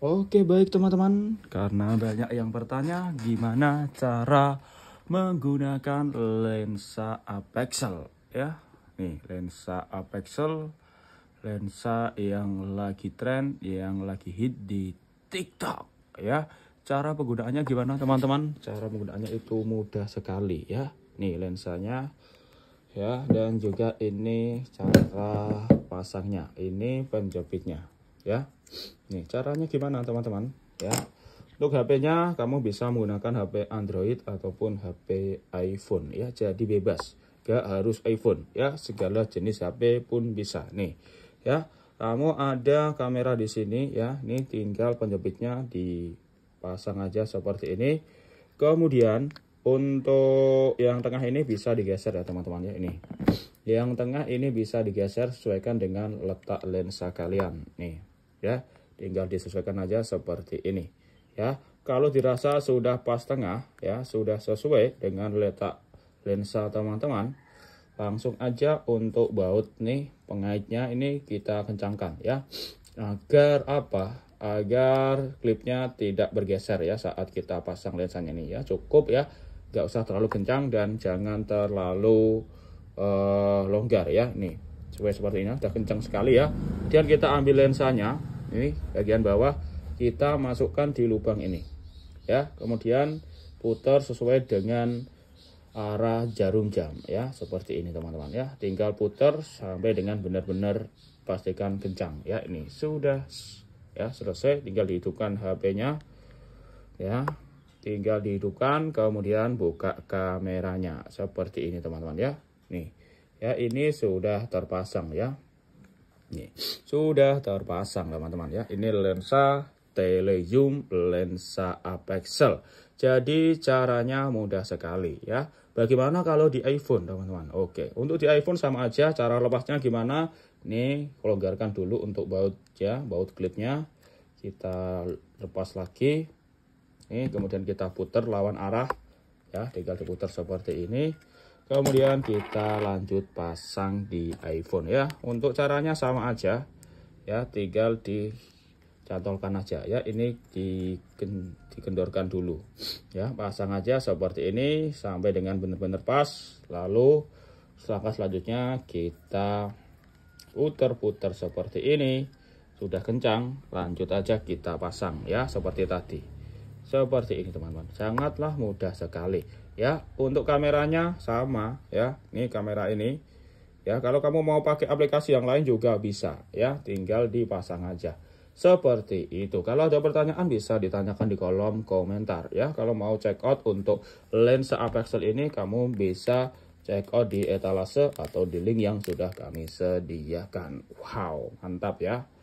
Oke baik teman-teman, karena banyak yang bertanya gimana cara menggunakan lensa apexel ya. Nih, lensa apexel, lensa yang lagi tren, yang lagi hit di TikTok ya. Cara penggunaannya gimana teman-teman? Cara penggunaannya itu mudah sekali ya. Nih lensanya ya dan juga ini cara pasangnya, ini penjepitnya ya nih caranya gimana teman-teman ya untuk HP-nya kamu bisa menggunakan HP Android ataupun HP iPhone ya jadi bebas gak harus iPhone ya segala jenis HP pun bisa nih ya kamu ada kamera di sini ya ini tinggal penjepitnya dipasang aja seperti ini kemudian untuk yang tengah ini bisa digeser ya teman-teman ya ini yang tengah ini bisa digeser sesuaikan dengan letak lensa kalian nih ya tinggal disesuaikan aja seperti ini ya kalau dirasa sudah pas tengah ya sudah sesuai dengan letak lensa teman-teman langsung aja untuk baut nih pengaitnya ini kita kencangkan ya agar apa agar klipnya tidak bergeser ya saat kita pasang lensanya ini ya cukup ya nggak usah terlalu kencang dan jangan terlalu uh, longgar ya nih sesuai seperti ini sudah kencang sekali ya kemudian kita ambil lensanya ini bagian bawah kita masukkan di lubang ini ya kemudian putar sesuai dengan arah jarum jam ya seperti ini teman-teman ya tinggal putar sampai dengan benar-benar pastikan kencang ya ini sudah ya selesai tinggal dihidupkan HP-nya ya tinggal dihidupkan kemudian buka kameranya seperti ini teman-teman ya nih ya ini sudah terpasang ya Nih, iya. sudah terpasang teman-teman ya. Ini lensa zoom lensa apexel. Jadi caranya mudah sekali ya. Bagaimana kalau di iPhone teman-teman? Oke, untuk di iPhone sama aja cara lepasnya gimana? Nih, longgarkan dulu untuk baut ya, baut klipnya. Kita lepas lagi. Nih, kemudian kita putar lawan arah ya, tinggal diputar seperti ini kemudian kita lanjut pasang di iPhone ya untuk caranya sama aja ya tinggal dicantolkan aja ya ini dikendorkan dulu ya pasang aja seperti ini sampai dengan benar-benar pas lalu langkah selanjutnya kita putar-putar seperti ini sudah kencang lanjut aja kita pasang ya seperti tadi seperti ini teman-teman sangatlah mudah sekali ya untuk kameranya sama ya ini kamera ini ya kalau kamu mau pakai aplikasi yang lain juga bisa ya tinggal dipasang aja seperti itu kalau ada pertanyaan bisa ditanyakan di kolom komentar ya kalau mau check out untuk lensa apexel ini kamu bisa check out di etalase atau di link yang sudah kami sediakan wow mantap ya